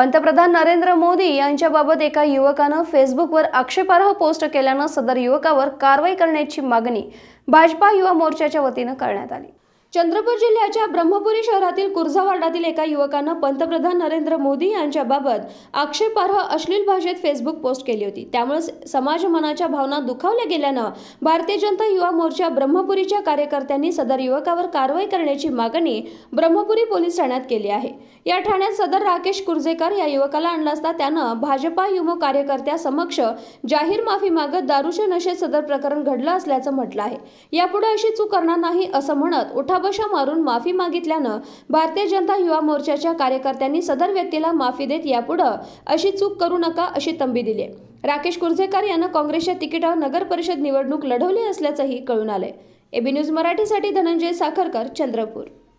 पंतप्रधान नरेंद्र मोदी यांच्याबाबत एका युवकानं फेसबुकवर आक्षेपार्ह पोस्ट केल्यानं सदर युवकावर कारवाई करण्याची मागणी भाजपा युवा मोर्चाच्या वतीनं करण्यात आली चंद्रपूर जिल्ह्याच्या ब्रह्मपुरी शहरातील कुर्झा वार्डातील एका युवकानं पंतप्रधान नरेंद्र मोदी यांच्याबाबत आक्षेपार्ह अश्लील भाषेत फेसबुक पोस्ट केली होती त्यामुळे मनाच्या भावना दुखावल्या गेल्यानं भारतीय जनता युवा मोर्चा ब्रह्मपुरीच्या कार्यकर्त्यांनी सदर युवकावर कारवाई करण्याची मागणी ब्रह्मपुरी पोलीस ठाण्यात केली आहे या ठाण्यात सदर राकेश कुर्जेकर या युवकाला आणला असता त्यानं भाजपा युमो कार्यकर्त्या समक्ष जाहीर माफी मागत दारूचे नशेत सदर प्रकरण घडलं असल्याचं म्हटलं आहे यापुढे अशी चूक करणार नाही असं म्हणत उठा हातगाबाशा मारून माफी मागितल्यानं भारतीय जनता युवा मोर्चाच्या कार्यकर्त्यांनी सदर व्यक्तीला माफी देत यापुढं अशी चूक करू नका अशी तंबी दिली राकेश कुर्झेकर यांना काँग्रेसच्या तिकिटावर नगर परिषद निवडणूक लढवली असल्याचंही कळून आलंय एबी न्यूज मराठीसाठी धनंजय साखरकर चंद्रपूर